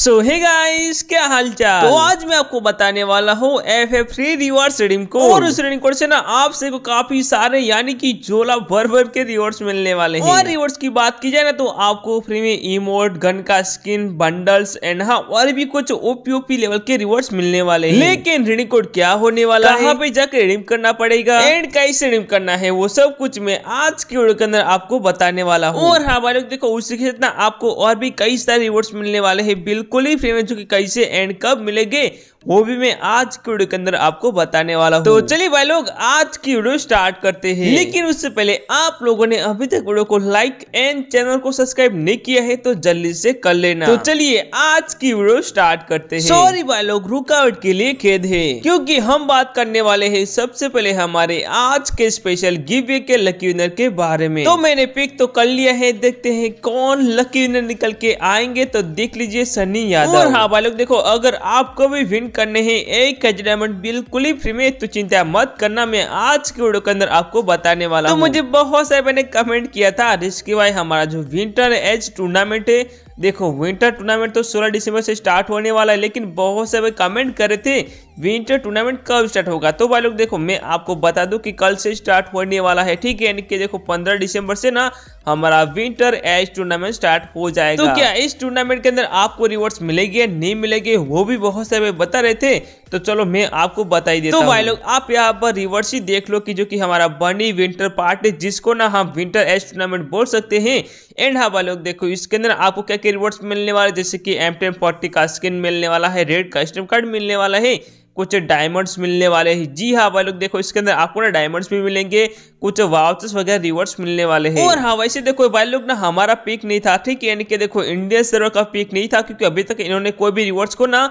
सो hey guys क्या हालचाल तो आज मैं आपको बताने वाला हूँ F F three reward redeem को और उस रिडीम कोड से ना आपसे को काफी सारे यानी कि जोला भर भर के रिवॉर्ड्स मिलने वाले हैं और रिवॉर्ड्स की बात की जाए ना तो आपको फ्री में इमोट गन का स्किन बंडल्स एंड हाँ और भी कुछ ओपी ओपी लेवल के रिवॉर्ड्स मिलने वाले हैं लेकिन रिडीम कोड क्या होने वाला है पे जाकर रिडीम करना पड़ेगा एंड कैसे रिडीम करना है वो सब कुछ मैं आज की वीडियो के अंदर आपको बताने वाला हूँ और हमारे देखो उसके साथ ना आपको और भी कई सारे रिवॉर्ड्स मिलने वाले है बिल बिल्कुल ही फ्री में चुकी कैसे एंड कब मिलेंगे वो भी मैं आज की वीडियो के अंदर आपको बताने वाला हूँ तो चलिए भाई लोग आज की वीडियो स्टार्ट करते हैं लेकिन उससे पहले आप लोगों ने अभी तक वीडियो को लाइक एंड चैनल को सब्सक्राइब नहीं किया है तो जल्दी से कर लेना तो चलिए आज की वीडियो स्टार्ट करते हैं सॉरी भाई लोग रुकावट के लिए खेद है क्योंकि हम बात करने वाले हैं सबसे पहले हमारे आज के स्पेशल गिवे के लकी विनर के बारे में तो मैंने पिक तो कर लिया है देखते है कौन लकी विनर निकल के आएंगे तो देख लीजिए सनी यादव और हाँ भाई लोग देखो अगर आप कभी विन करने हैं एक का डायमंड बिल्कुल ही फ्री में तो चिंता मत करना मैं आज के वीडियो के अंदर आपको बताने वाला तो मुझे बहुत सारे मैंने कमेंट किया था रिस्की भाई हमारा जो विंटर एज टूर्नामेंट है देखो विंटर टूर्नामेंट तो 16 दिसंबर से स्टार्ट होने वाला है लेकिन बहुत सारे कमेंट कर रहे थे विंटर टूर्नामेंट कब स्टार्ट होगा तो भाई लोग देखो मैं आपको बता दूं कि कल से स्टार्ट होने वाला है ठीक है यानी कि देखो 15 दिसंबर से ना हमारा विंटर एज टूर्नामेंट स्टार्ट हो जाएगा तो क्या इस टूर्नामेंट के अंदर आपको रिवॉर्ड्स मिलेगी या नहीं मिलेगी वो भी बहुत सारे बता रहे थे तो चलो मैं आपको बता ही देता तो भाई लोग आप यहाँ पर रिवॉर्ड्स ही देख लो कि जो कि हमारा बनी विंटर पार्ट है जिसको ना हम विंटर एज टूर्नामेंट बोल सकते हैं एंड हाँ भाई लोग देखो इसके अंदर आपको क्या क्या रिवॉर्ड्स मिलने वाले जैसे कि एम टेन फोर्टी का स्किन मिलने वाला है रेड का कार्ड मिलने वाला है कुछ डायमंड्स मिलने वाले हैं जी हाँ भाई लोग देखो इसके अंदर आपको ना डायमंड्स भी मिलेंगे कुछ वाउचर्स वगैरह रिवर्स मिलने वाले हैं और हाँ वैसे देखो भाई लोग ना हमारा पीक नहीं था ठीक है यानी कि देखो इंडियन सर्वर का पीक नहीं था क्योंकि अभी तक इन्होंने कोई भी रिवॉर्ड्स को ना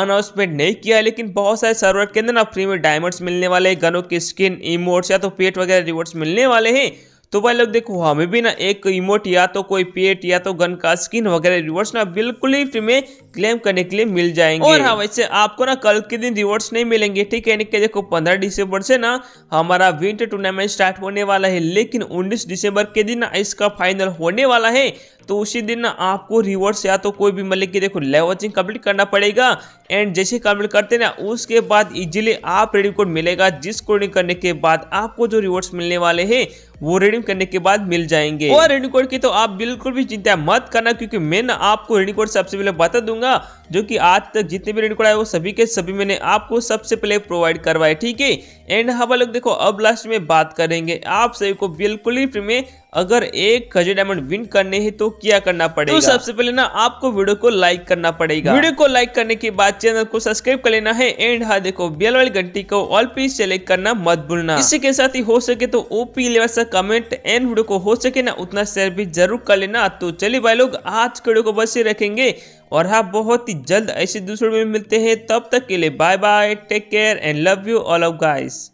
अनाउंसमेंट नहीं किया है लेकिन बहुत सारे सर्वर के अंदर ना फ्री में डायमंड्स मिलने वाले हैं गनों की स्किन इमोट्स या तो पेट वगैरह रिवॉर्ड्स मिलने वाले हैं तो भाई लोग देखो हमें भी ना एक इमोट या तो कोई पेट या तो गन का स्किन वगैरह रिवर्स ना बिल्कुल ही फ्री में क्लेम करने के लिए मिल जाएंगे और हाँ वैसे आपको ना कल के दिन रिवॉर्ड्स नहीं मिलेंगे ठीक है यानी देखो पंद्रह दिसंबर से ना हमारा विंटर टूर्नामेंट स्टार्ट होने वाला है लेकिन उन्नीस दिसंबर के दिन ना इसका फाइनल होने वाला है तो उसी दिन ना आपको रिवॉर्ड्स या तो कोई भी मतलब कि देखो लेवचिंग कम्प्लीट करना पड़ेगा एंड जैसे कम्प्लीट करते ना उसके बाद इजिली आप रेडिंग कोड मिलेगा जिस कोडिंग करने के बाद आपको जो रिवॉर्ड्स मिलने वाले हैं वो रेडिंग करने के बाद मिल जाएंगे और रेडिंग कोड की तो आप बिल्कुल भी चिंता मत करना क्योंकि मैं ना आपको रेडिंग कोड सबसे पहले बता दूंगा करूंगा जो कि आज तक जितने भी रेड कोड आए वो सभी के सभी मैंने आपको सबसे पहले प्रोवाइड करवाए ठीक है एंड हम लोग देखो अब लास्ट में बात करेंगे आप सभी को बिल्कुल ही फ्री में अगर एक खजे डायमंड विन करने हैं तो क्या करना तो पड़ेगा तो सबसे पहले ना आपको वीडियो को लाइक करना पड़ेगा वीडियो को लाइक करने के बाद चैनल को सब्सक्राइब कर लेना है एंड हाँ देखो बेल वाली घंटी को ऑल पे सेलेक्ट करना मत भूलना इसी के साथ ही हो सके तो ओपी लेवल से कमेंट एंड वीडियो को हो सके ना उतना शेयर भी जरूर कर लेना तो चलिए भाई लोग आज के वीडियो को बस ही रखेंगे और हाँ बहुत ही जल्द ऐसे दूसरे में मिलते हैं तब तक के लिए bye bye take care and love you all of guys